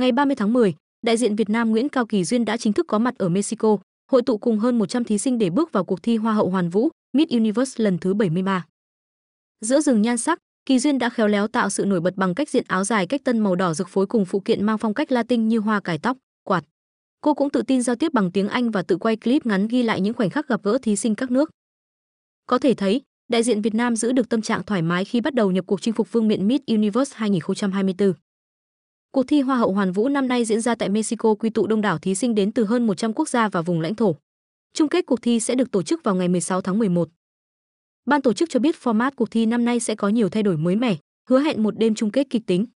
Ngày 30 tháng 10, đại diện Việt Nam Nguyễn Cao Kỳ Duyên đã chính thức có mặt ở Mexico, hội tụ cùng hơn 100 thí sinh để bước vào cuộc thi Hoa hậu Hoàn Vũ Miss Universe lần thứ 73. Giữa rừng nhan sắc, Kỳ Duyên đã khéo léo tạo sự nổi bật bằng cách diện áo dài cách tân màu đỏ rực phối cùng phụ kiện mang phong cách Latin như hoa cải tóc, quạt. Cô cũng tự tin giao tiếp bằng tiếng Anh và tự quay clip ngắn ghi lại những khoảnh khắc gặp gỡ thí sinh các nước. Có thể thấy, đại diện Việt Nam giữ được tâm trạng thoải mái khi bắt đầu nhập cuộc chinh phục vương miện Miss Universe 2024. Cuộc thi Hoa hậu Hoàn Vũ năm nay diễn ra tại Mexico quy tụ đông đảo thí sinh đến từ hơn 100 quốc gia và vùng lãnh thổ. Chung kết cuộc thi sẽ được tổ chức vào ngày 16 tháng 11. Ban tổ chức cho biết format cuộc thi năm nay sẽ có nhiều thay đổi mới mẻ, hứa hẹn một đêm chung kết kịch tính.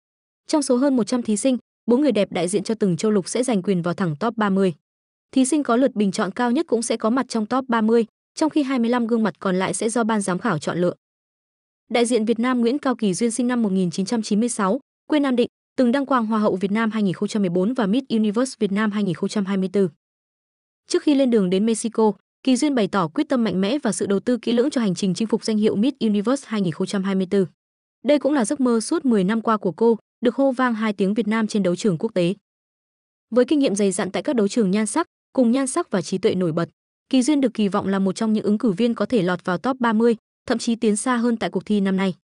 Trong số hơn 100 thí sinh, bốn người đẹp đại diện cho từng châu lục sẽ giành quyền vào thẳng top 30. Thí sinh có lượt bình chọn cao nhất cũng sẽ có mặt trong top 30, trong khi 25 gương mặt còn lại sẽ do ban giám khảo chọn lựa. Đại diện Việt Nam Nguyễn Cao Kỳ Duyên sinh năm 1996, quê Nam Định, từng đăng quang Hoa hậu Việt Nam 2014 và Miss Universe Việt Nam 2024. Trước khi lên đường đến Mexico, Kỳ Duyên bày tỏ quyết tâm mạnh mẽ và sự đầu tư kỹ lưỡng cho hành trình chinh phục danh hiệu Miss Universe 2024. Đây cũng là giấc mơ suốt 10 năm qua của cô, được hô vang hai tiếng Việt Nam trên đấu trường quốc tế. Với kinh nghiệm dày dặn tại các đấu trường nhan sắc, cùng nhan sắc và trí tuệ nổi bật, Kỳ Duyên được kỳ vọng là một trong những ứng cử viên có thể lọt vào top 30, thậm chí tiến xa hơn tại cuộc thi năm nay.